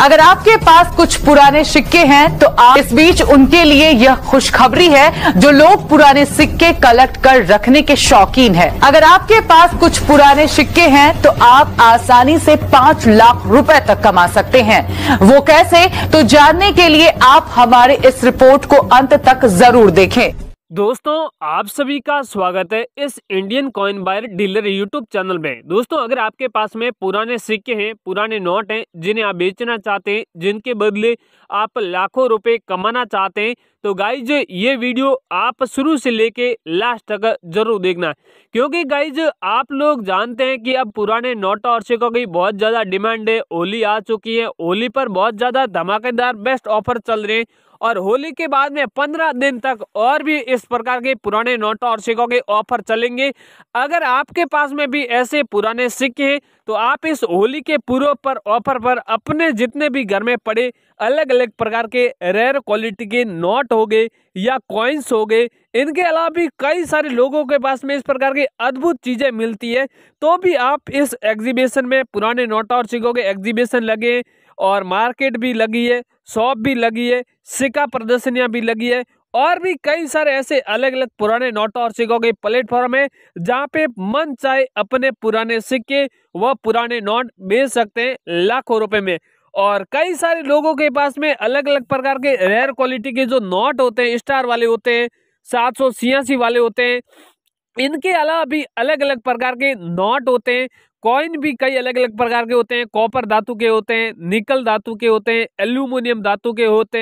अगर आपके पास कुछ पुराने सिक्के हैं तो आप इस बीच उनके लिए यह खुशखबरी है जो लोग पुराने सिक्के कलेक्ट कर रखने के शौकीन है अगर आपके पास कुछ पुराने सिक्के हैं तो आप आसानी से पाँच लाख रुपए तक कमा सकते हैं वो कैसे तो जानने के लिए आप हमारे इस रिपोर्ट को अंत तक जरूर देखें दोस्तों आप सभी का स्वागत है इस Indian coin buyer dealer YouTube channel में दोस्तों अगर आपके पास में पुराने सिक्के हैं पुराने नोट हैं जिन्हें आप बेचना चाहते हैं जिनके बदले आप लाखों रुपए कमाना चाहते हैं तो गाइज ये वीडियो आप शुरू से लेके लास्ट तक जरूर देखना क्योंकि गाइज आप लोग जानते हैं कि अब पुराने नोट और सिक्कों की बहुत ज़्यादा डिमांड है होली आ चुकी है होली पर बहुत ज़्यादा धमाकेदार बेस्ट ऑफर चल रहे हैं और होली के बाद में पंद्रह दिन तक और भी इस प्रकार के पुराने नोट और सिक्कों के ऑफर चलेंगे अगर आपके पास में भी ऐसे पुराने सिक्के हैं तो आप इस होली के पूर्व पर ऑफर पर अपने जितने भी घर में पड़े अलग अलग अलग प्रकार के रेयर क्वालिटी के नोट हो गए या कॉइन्स हो गए इनके अलावा भी कई सारे लोगों के पास में इस प्रकार की अद्भुत चीज़ें मिलती है तो भी आप इस एग्जीबिशन में पुराने नोट और सिक्कों के एग्जीबिशन लगे और मार्केट भी लगी है शॉप भी लगी है सिक्का प्रदर्शनियाँ भी लगी है और भी कई सारे ऐसे अलग अलग पुराने नोट और सिक्कों के प्लेटफॉर्म है जहाँ पे मन चाहे अपने पुराने सिक्के व पुराने नोट बेच सकते हैं लाखों रुपए में और कई सारे लोगों के पास में अलग अलग प्रकार के रेयर क्वालिटी के जो नॉट होते हैं स्टार वाले होते हैं सात सौ छियासी वाले होते हैं इनके अलावा भी अलग अलग प्रकार के नॉट होते हैं कॉइन भी कई अलग अलग प्रकार के होते हैं कॉपर धातु के होते हैं निकल धातु के होते हैं एल्यूमिनियम धातु के होते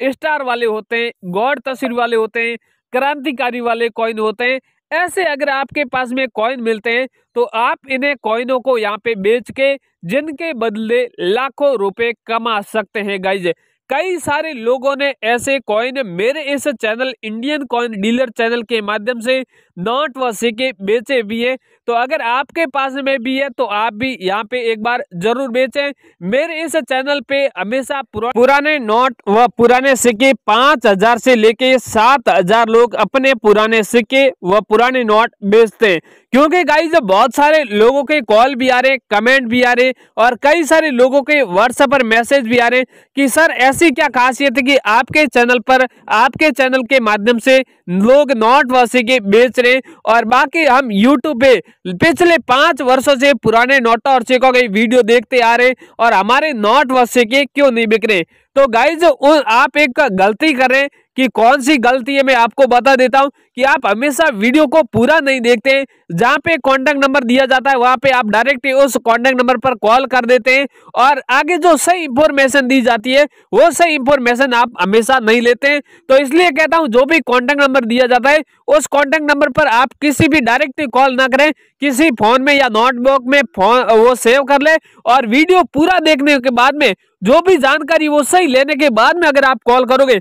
हैं स्टार वाले होते हैं गॉड तस्वीर वाले होते हैं क्रांतिकारी वाले कॉइन होते हैं ऐसे अगर आपके पास में कॉइन मिलते हैं तो आप इन्हें कॉइनों को यहाँ पे बेच के जिनके बदले लाखों रुपए कमा सकते हैं गाइज कई सारे लोगों ने ऐसे कॉइन मेरे इस channel Indian coin dealer channel के माध्यम से नॉट व सिक्के बेचे भी हैं तो अगर आपके पास में भी है तो आप भी यहाँ पे एक बार जरूर बेचें मेरे इस चैनल पे हमेशा पुरा, पुराने नोट व पुराने सिक्के पांच हजार से लेके सात हजार लोग अपने पुराने सिक्के व पुराने नोट बेचते हैं क्योंकि जब बहुत सारे लोगों के कॉल भी आ रहे कमेंट भी आ रहे और कई सारे लोगों के व्हाट्सएप पर मैसेज भी आ रहे कि सर ऐसी क्या खासियत है कि आपके चैनल पर आपके चैनल के माध्यम से लोग नोट व सिक्के बेच रहे और बाकी हम यूट्यूब पे पिछले पांच वर्षों से पुराने नोट और सिक्कों के वीडियो देखते आ रहे और हमारे नोट व सिक्के क्यों नहीं बिक रहे तो गाइज आप एक गलती करें कि कौन सी गलती है मैं आपको बता देता हूं कि आप हमेशा वीडियो को पूरा नहीं देखते हैं जहां पे कॉन्टैक्ट नंबर दिया जाता है वहां पे आप डायरेक्ट उस कॉन्टैक्ट नंबर पर कॉल कर देते हैं और आगे जो सही इंफॉर्मेशन दी जाती है वो सही इंफॉर्मेशन आप हमेशा नहीं लेते हैं तो इसलिए कहता हूँ जो भी कॉन्टैक्ट नंबर दिया जाता है उस कॉन्टैक्ट नंबर पर आप किसी भी डायरेक्ट कॉल ना करें किसी फोन में या नोटबुक में फोन वो सेव कर ले और वीडियो पूरा देखने के बाद में जो भी जानकारी वो सही लेने के बाद में अगर आप कॉल करोगे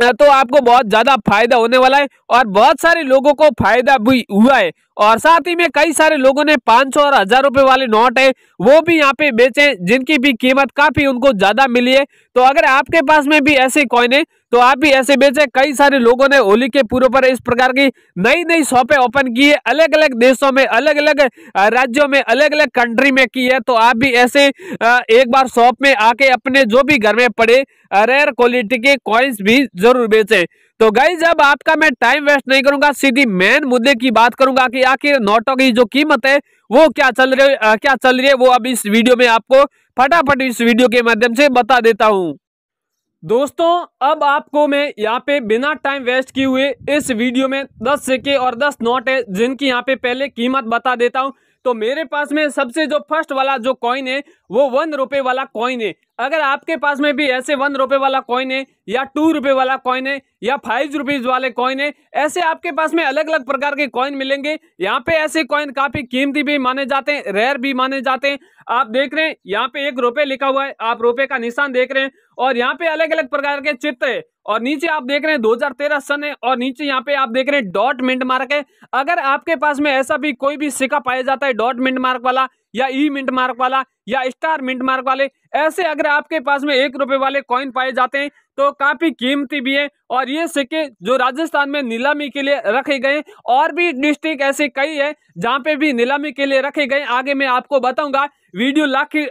तो आपको बहुत ज़्यादा फायदा होने वाला है और बहुत सारे लोगों को फायदा भी हुआ है और साथ ही में कई सारे लोगों ने पांच सौ और हजार रुपए वाले नोट है वो भी यहाँ पे बेचे जिनकी भी कीमत काफी उनको ज्यादा मिली है तो अगर आपके पास में भी ऐसे कॉइन है तो आप भी ऐसे बेचे कई सारे लोगों ने होली के पूर्व पर इस प्रकार की नई नई शॉपें ओपन की है अलग अलग देशों में अलग अलग राज्यों में अलग अलग कंट्री में की है तो आप भी ऐसे एक बार शॉप में आके अपने जो भी घर में पड़े रेयर क्वालिटी के कॉइन्स भी जरूर बेचे तो गाइज अब आपका मैं टाइम वेस्ट नहीं करूंगा सीधी मेन मुद्दे की बात करूंगा कि आखिर नोटों की जो कीमत है वो क्या चल रही है क्या चल रही है वो अब इस वीडियो में आपको फटाफट इस वीडियो के माध्यम से बता देता हूँ दोस्तों अब आपको मैं यहाँ पे बिना टाइम वेस्ट किए हुए इस वीडियो में 10 सिक्के और 10 नोट है जिनकी यहाँ पे पहले कीमत बता देता हूँ तो मेरे पास में सबसे जो फर्स्ट वाला जो कॉइन है वो वन रुपए वाला कॉइन है अगर आपके पास में भी ऐसे वन रुपए वाला कॉइन है या टू रुपए वाला कॉइन है या फाइव रुपीज़ वाले कॉइन है ऐसे आपके पास में अलग अलग प्रकार के कॉइन मिलेंगे यहाँ पे ऐसे कॉइन काफ़ी कीमती भी माने जाते हैं रेयर भी माने जाते हैं आप देख रहे हैं यहाँ पे एक रुपए लिखा हुआ है आप रुपए का निशान देख रहे हैं और यहाँ पे अलग अलग प्रकार के चित्र है और नीचे आप देख रहे हैं 2013 सन है और नीचे यहाँ पे आप देख रहे हैं डॉट मिंट मार्क है अगर आपके पास में ऐसा भी कोई भी सिक्का पाया जाता है डॉट मिंट मार्क वाला या ई मिंट मार्क वाला या स्टार मिंट मार्क वाले ऐसे अगर आपके पास में एक रुपए वाले कॉइन पाए जाते हैं तो काफी कीमती भी है और ये सिक्के जो राजस्थान में नीलामी के लिए रखे गए और भी डिस्ट्रिक्ट ऐसे कई है जहाँ पे भी नीलामी के लिए रखे गए आगे मैं आपको बताऊंगा वीडियो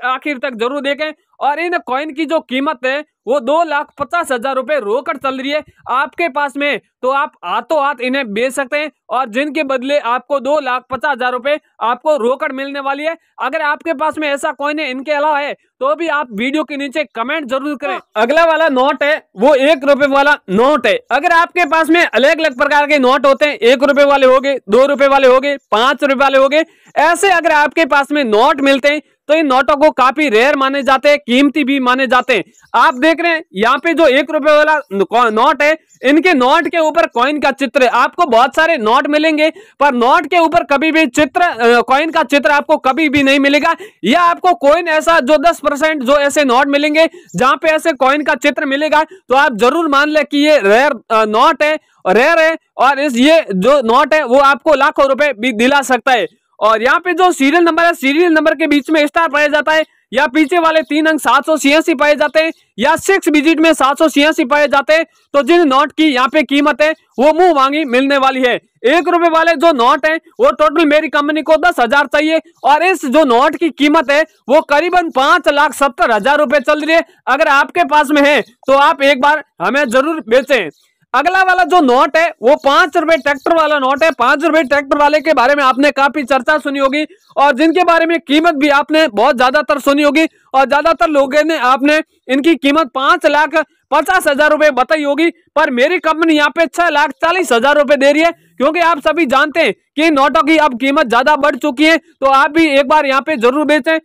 आखिर तक जरूर देखें और इन कॉइन की जो कीमत है वो दो लाख पचास हजार रुपए रोकड़ चल रही है आपके पास में तो आप हाथों हाथ इन्हें बेच सकते हैं और जिनके बदले आपको दो लाख पचास हजार रुपए आपको रोकड़ मिलने वाली है अगर आपके पास में ऐसा कॉइन है इनके अलावा है तो भी आप वीडियो के नीचे कमेंट जरूर करें अगला वाला नोट है वो एक रुपए वाला नोट नोट है अगर आपके पास में अलग अलग प्रकार के नोट होते हैं एक रुपए वाले हो गए दो रुपए वाले हो गए पांच रुपए वाले हो गए ऐसे अगर आपके पास में नोट मिलते हैं तो इन नोटों को काफी रेयर माने जाते हैं कीमती भी माने जाते हैं आप देख रहे हैं यहाँ पे जो एक रुपए वाला नोट है इनके नोट के ऊपर कॉइन का चित्र आपको बहुत सारे नोट मिलेंगे पर नोट के ऊपर कभी भी चित्र कॉइन का चित्र आपको कभी भी नहीं मिलेगा या आपको कॉइन ऐसा जो दस परसेंट जो ऐसे नोट मिलेंगे जहां पे ऐसे कॉइन का चित्र मिलेगा तो आप जरूर मान लें कि ये रेयर नोट है रेयर है और इस ये जो नोट है वो आपको लाखों रुपए भी दिला सकता है और यहाँ पे जो सीरियल नंबर है सीरियल नंबर के बीच में स्टार पाया जाता है या पीछे वाले तीन अंक सात सौ छियासी पाए जाते हैं या सिक्स डिजिट में सात सौ छियासी पाए जाते हैं तो जिन नोट की यहाँ पे कीमत है वो मुंह मांगी मिलने वाली है एक रुपए वाले जो नोट है वो टोटल मेरी कंपनी को दस हजार चाहिए और इस जो नोट की कीमत है वो करीबन पांच लाख सत्तर हजार रुपए चल रही है अगर आपके पास में है तो आप एक बार हमें जरूर बेचें अगला वाला जो नोट है वो पांच रुपए ट्रैक्टर वाला नोट है पांच रुपए ट्रैक्टर वाले के बारे में आपने काफी चर्चा सुनी होगी और जिनके बारे में कीमत भी आपने बहुत ज्यादातर सुनी होगी और ज्यादातर लोगों ने आपने इनकी कीमत पांच लाख पचास हजार रुपए बताई होगी पर मेरी कंपनी यहाँ पे छह लाख चालीस हजार रुपए दे रही है क्योंकि आप सभी जानते हैं कि नोटों की अब कीमत ज्यादा बढ़ चुकी है तो आप भी एक बार यहाँ पे जरूर बेचें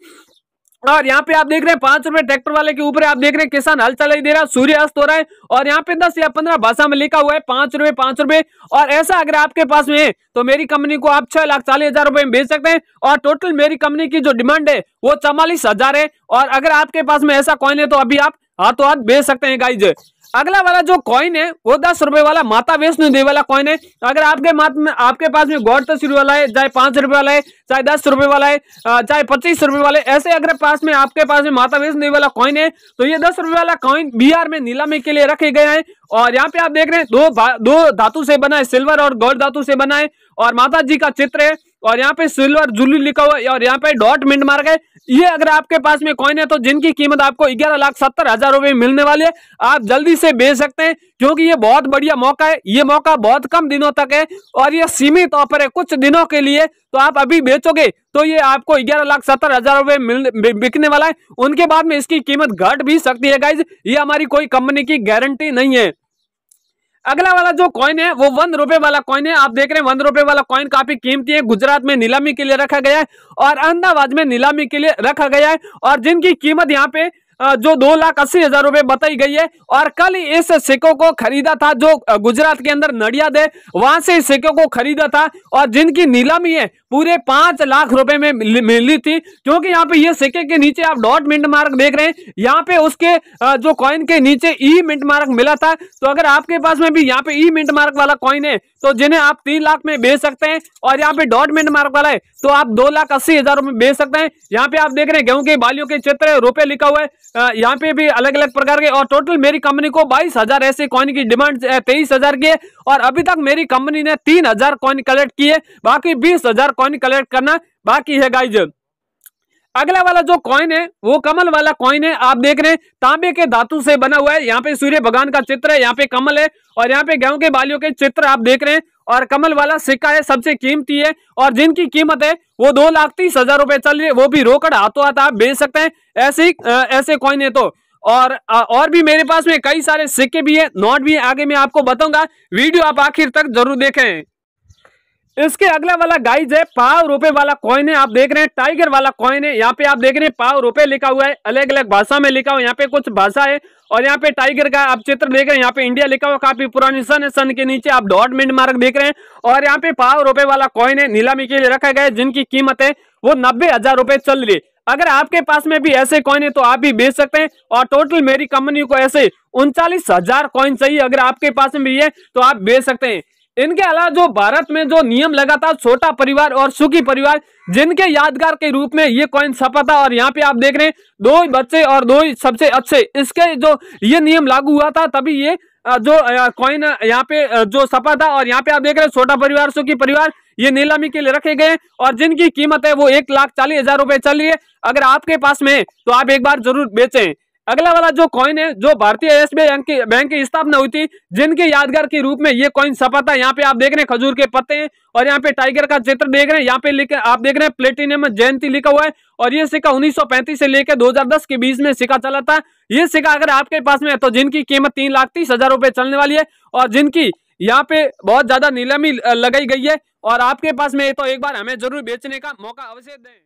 और यहाँ पे आप देख रहे हैं पांच रुपए ट्रैक्टर वाले के ऊपर आप देख रहे हैं किसान हल चलाई दे रहा है सूर्य अस्त हो रहा है और यहाँ पे दस या पंद्रह भाषा में लिखा हुआ है पांच रुपए पांच रुपए और ऐसा अगर आपके पास में है तो मेरी कंपनी को आप छह लाख चालीस हजार रुपए में बेच सकते हैं और टोटल मेरी कंपनी की जो डिमांड है वो चवालीस हजार है और अगर आपके पास में ऐसा कॉइन है तो अभी आप हाथों हाथ बेच सकते हैं गाइज अगला वाला जो कॉइन है वो दस रुपए वाला माता वैष्णो देवी वाला कॉइन है तो अगर आपके मात में आपके पास में गौर तस्वीर तो वाला है चाहे पांच रुपए वाला है चाहे दस रुपए वाला है चाहे पच्चीस रुपए वाला है ऐसे अगर पास में आपके पास में माता वैष्णो देवी वाला कॉइन है तो ये दस रुपए वाला कॉइन बिहार में नीलामी के लिए रखे गए हैं और यहाँ पे आप देख रहे हैं दो दो धातु से बना है सिल्वर और गोल्ड धातु से बना है और माता जी का चित्र है और यहाँ पे सिल्वर जुली लिखा हुआ है और यहाँ पे डॉट मिंट मार्ग है ये अगर आपके पास में कॉइन है तो जिनकी कीमत आपको ग्यारह लाख सत्तर हजार रुपए मिलने वाले आप जल्दी से बेच सकते हैं क्योंकि ये बहुत बढ़िया मौका है ये मौका बहुत कम दिनों तक है और ये सीमित ऑफर है कुछ दिनों के लिए तो आप अभी बेचोगे तो ये आपको ग्यारह लाख सत्तर हजार रुपए बिकने वाला है उनके बाद में इसकी कीमत घट भी सकती है गाइज ये हमारी कोई कंपनी की गारंटी नहीं है अगला वाला जो कॉइन है वो वन रुपए वाला कॉइन है आप देख रहे हैं वन रुपए वाला कॉइन काफी कीमती है गुजरात में नीलामी के लिए रखा गया है और अहमदाबाद में नीलामी के लिए रखा गया है और जिनकी कीमत यहाँ पे जो दो लाख अस्सी हजार रुपए बताई गई है और कल इस सिक्कों को खरीदा था जो गुजरात के अंदर नडियाद है वहां से इस सिक्कों को खरीदा था और जिनकी नीलामी है पूरे पांच लाख रुपए में मिली थी क्योंकि यहाँ पे ये सिक्के के नीचे आप डॉट मिंट मार्क देख रहे हैं यहाँ पे उसके जो कॉइन के नीचे ई मिंट मार्क मिला था तो अगर आपके पास में भी यहाँ पे ई मिंट मार्क वाला कॉइन है तो जिन्हें आप तीन लाख में बेच सकते हैं और यहाँ पे डॉट मिंट मार्क वाला है तो आप दो लाख अस्सी हजार रुपए बेच सकते हैं यहाँ पे आप देख रहे हैं गेहूं के बालियों के चित्र रुपए लिखा हुआ है यहाँ पे भी अलग अलग प्रकार के और टोटल मेरी कंपनी को बाईस हजार ऐसे कॉइन की डिमांड तेईस हजार की है और अभी तक मेरी कंपनी ने तीन हजार कॉइन कलेक्ट किए बाकी बीस हजार कॉइन कलेक्ट करना बाकी है गाइज अगला वाला जो कॉइन है वो कमल वाला कॉइन है आप देख रहे हैं तांबे के धातु से बना हुआ है यहाँ पे सूर्य भगवान का चित्र है यहाँ पे कमल है और यहाँ पे गेहूं के बालियों के चित्र आप देख रहे हैं और कमल वाला सिक्का है सबसे कीमती है और जिनकी कीमत है वो दो लाख तीस हजार रुपए चल रही है वो भी रोकड़ हाथों हाथ आप बेच सकते हैं ऐसे ऐसे कॉइन है तो और और भी मेरे पास में कई सारे सिक्के भी है नोट भी है आगे मैं आपको बताऊंगा वीडियो आप आखिर तक जरूर देखें इसके अगला वाला गाइज है पाव रुपए वाला कॉइन है आप देख रहे हैं टाइगर वाला कॉइन है यहाँ पे आप देख रहे हैं पाव रुपए लिखा हुआ है अलग अलग भाषा में लिखा हुआ है यहाँ पे कुछ भाषा है और यहाँ पे टाइगर का आप चित्र देख रहे हैं यहाँ पे इंडिया लिखा हुआ काफी पुरानी सन है सन के नीचे आप डॉट मिनट मार्क देख रहे हैं और यहाँ पे पाव रुपए वाला कॉइन है नीलामी के लिए रखा गया है जिनकी कीमत है वो नब्बे हजार रुपए चल रही है अगर आपके पास में भी ऐसे कॉइन है तो आप भी बेच सकते हैं और टोटल मेरी कंपनी को ऐसे उनचालीस हजार कॉइन चाहिए अगर आपके पास में भी है तो आप बेच सकते हैं इनके अलावा जो भारत में जो नियम लगा था छोटा परिवार और सुखी परिवार जिनके यादगार के रूप में ये कॉइन छपा था और यहाँ पे आप देख रहे हैं दो ही बच्चे और दो ही सबसे अच्छे इसके जो ये नियम लागू हुआ था तभी ये जो कॉइन यहाँ पे जो छपा था और यहाँ पे आप देख रहे हैं छोटा परिवार सुखी परिवार ये नीलामी के लिए रखे गए और जिनकी कीमत है वो एक लाख चालीस हजार रुपए चल रही है अगर आपके पास में तो आप एक बार जरूर बेचें अगला वाला जो कॉइन है जो भारतीय एस बैंक की स्थापना हुई थी जिनके यादगार के रूप में ये कॉइन सफा था यहाँ पे आप देख रहे हैं खजूर के पत्ते हैं और यहाँ पे टाइगर का चित्र देख रहे हैं यहाँ पे आप देख रहे हैं प्लेटिनियम जयंती लिखा हुआ है और ये सिक्का 1935 से लेकर 2010 के बीच में सिक्का चला था ये सिक्का अगर आपके पास में है तो जिनकी कीमत तीन लाख तीस हजार रुपए चलने वाली है और जिनकी यहाँ पे बहुत ज्यादा नीलामी लगाई गई है और आपके पास में तो एक बार हमें जरूर बेचने का मौका अवश्य दें